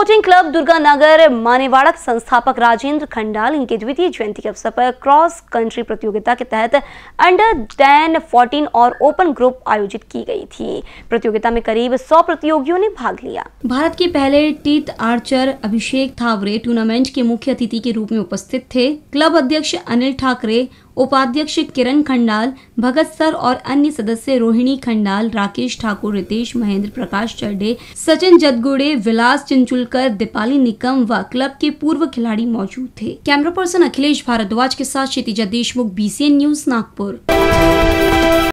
sporting club Durga Nagar मानेवाड़क संस्थापक राजेंद्र खंडाल इनके द्वितीय जयंती के अवसर पर क्रॉस कंट्री प्रतियोगिता के तहत अंडर टेन फोर्टीन और ओपन ग्रुप आयोजित की गई थी प्रतियोगिता में करीब 100 प्रतियोगियों ने भाग लिया भारत के पहले टीथ आर्चर अभिषेक थावरे टूर्नामेंट के मुख्य अतिथि के रूप में उपस्थित थे क्लब अध्यक्ष अनिल ठाकरे उपाध्यक्ष किरण खंडाल भगत सर और अन्य सदस्य रोहिणी खंडाल राकेश ठाकुर रितेश महेंद्र प्रकाश चड्डे सचिन जदगुड़े विलास चिंचुलकर दीपाली निकम व क्लब के पूर्व खिलाड़ी मौजूद थे कैमरा पर्सन अखिलेश भारद्वाज के साथ क्षितिजा देशमुख बीसीएन न्यूज नागपुर